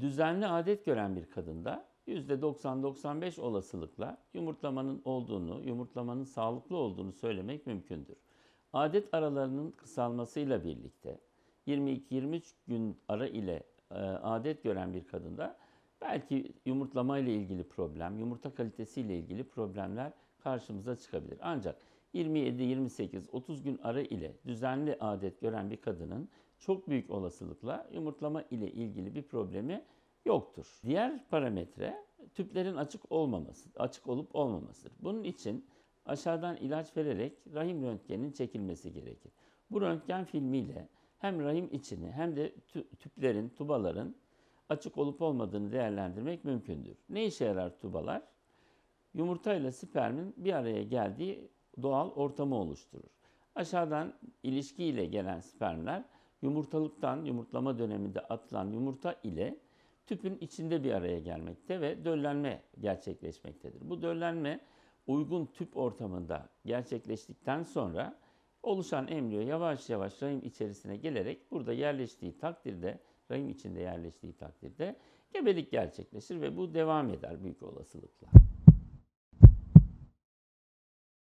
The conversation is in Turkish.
Düzenli adet gören bir kadında %90-95 olasılıkla yumurtlamanın olduğunu, yumurtlamanın sağlıklı olduğunu söylemek mümkündür. Adet aralarının kısalmasıyla birlikte 22-23 gün ara ile e, adet gören bir kadında belki yumurtlama ile ilgili problem, yumurta kalitesi ile ilgili problemler karşımıza çıkabilir. Ancak 27, 28, 30 gün ara ile düzenli adet gören bir kadının çok büyük olasılıkla yumurtlama ile ilgili bir problemi yoktur. Diğer parametre tüplerin açık olmaması, açık olup olmamasıdır. Bunun için aşağıdan ilaç vererek rahim röntgeninin çekilmesi gerekir. Bu röntgen filmiyle hem rahim içini hem de tüplerin, tubaların açık olup olmadığını değerlendirmek mümkündür. Ne işe yarar tubalar? Yumurta ile spermin bir araya geldiği doğal ortamı oluşturur. Aşağıdan ilişki ile gelen spermler yumurtalıktan yumurtlama döneminde atılan yumurta ile tüpün içinde bir araya gelmekte ve döllenme gerçekleşmektedir. Bu döllenme uygun tüp ortamında gerçekleştikten sonra oluşan embriyo yavaş yavaş rahim içerisine gelerek burada yerleştiği takdirde, rahim içinde yerleştiği takdirde gebelik gerçekleşir ve bu devam eder büyük olasılıkla.